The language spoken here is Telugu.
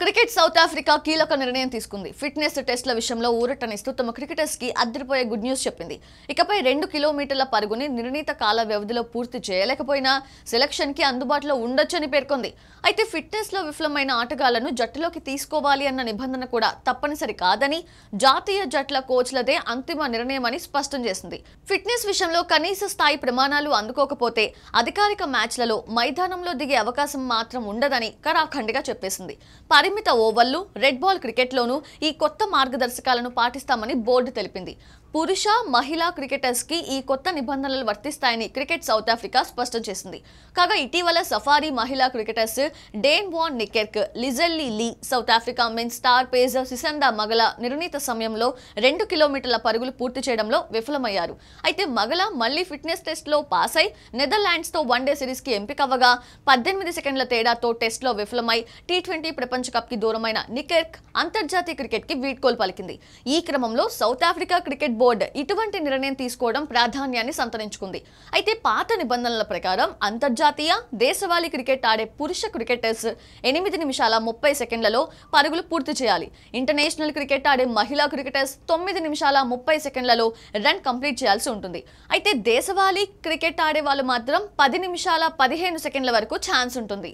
క్రికెట్ సౌత్ ఆఫ్రికా కీలక నిర్ణయం తీసుకుంది ఫిట్నెస్ టెస్ట్ల విషయంలో ఊరటనిస్తూ తమ క్రికెటర్స్కి అద్దరిపోయే గుడ్ న్యూస్ చెప్పింది ఇకపై రెండు కిలోమీటర్ల పరుగుని నిర్ణీత కాల వ్యవధిలో పూర్తి చేయలేకపోయినా సెలక్షన్ కి అందుబాటులో ఉండొచ్చని పేర్కొంది అయితే ఫిట్నెస్లో విఫలమైన ఆటగాళ్లను జట్టులోకి తీసుకోవాలి అన్న నిబంధన కూడా తప్పనిసరి కాదని జాతీయ జట్ల కోచ్లదే అంతిమ నిర్ణయమని స్పష్టం చేసింది ఫిట్నెస్ విషయంలో కనీస స్థాయి ప్రమాణాలు అందుకోకపోతే అధికారిక మ్యాచ్లలో మైదానంలో దిగే అవకాశం మాత్రం ఉండదని కరాఖండిగా చెప్పేసింది పరిమిత ఓవర్లు రెడ్ బాల్ క్రికెట్లోనూ ఈ కొత్త మార్గదర్శకాలను పాటిస్తామని బోర్డు తెలిపింది పురుష మహిళా క్రికెటర్స్కి ఈ కొత్త నిబంధనలు వర్తిస్తాయని క్రికెట్ సౌత్ ఆఫ్రికా స్పష్టం చేసింది కాగా ఇటీవల సఫారీ మహిళా cricketers Dane van Niekerk Lizelle Lee South Africa men star pacer Sisanda Magala నిర్ణీత సమయంలో రెండు కిలోమీటర్ల పరుగులు పూర్తి చేయడంలో విఫలమయ్యారు అయితే మగల మళ్లీ ఫిట్నెస్ టెస్ట్లో పాస్ అయి నెదర్లాండ్స్తో వన్డే సిరీస్కి ఎంపికవ్వగా పద్దెనిమిది సెకండ్ల తేడాతో టెస్ట్లో విఫలమై టీ ట్వంటీ ప్రపంచ కప్కి దూరమైన నికెర్క్ అంతర్జాతీయ క్రికెట్కి వీడ్కోలు పలికింది ఈ క్రమంలో సౌత్ ఆఫ్రికా క్రికెట్ బోర్డు ఇటువంటి నిర్ణయం తీసుకోవడం ప్రాధాన్యాన్ని సంతరించుకుంది అయితే పాత నిబంధనల ప్రకారం అంతర్జాతీయ దేశవాళీ క్రికెట్ ఆడే పురుష క్రికెటర్స్ ఎనిమిది నిమిషాల ముప్పై సెకండ్లలో పరుగులు పూర్తి చేయాలి ఇంటర్నేషనల్ క్రికెట్ ఆడే మహిళా క్రికెటర్స్ తొమ్మిది నిమిషాల ముప్పై సెకండ్లలో రన్ కంప్లీట్ చేయాల్సి ఉంటుంది అయితే దేశవాళీ క్రికెట్ ఆడే వాళ్ళు మాత్రం పది నిమిషాల పదిహేను సెకండ్ల వరకు ఛాన్స్ ఉంటుంది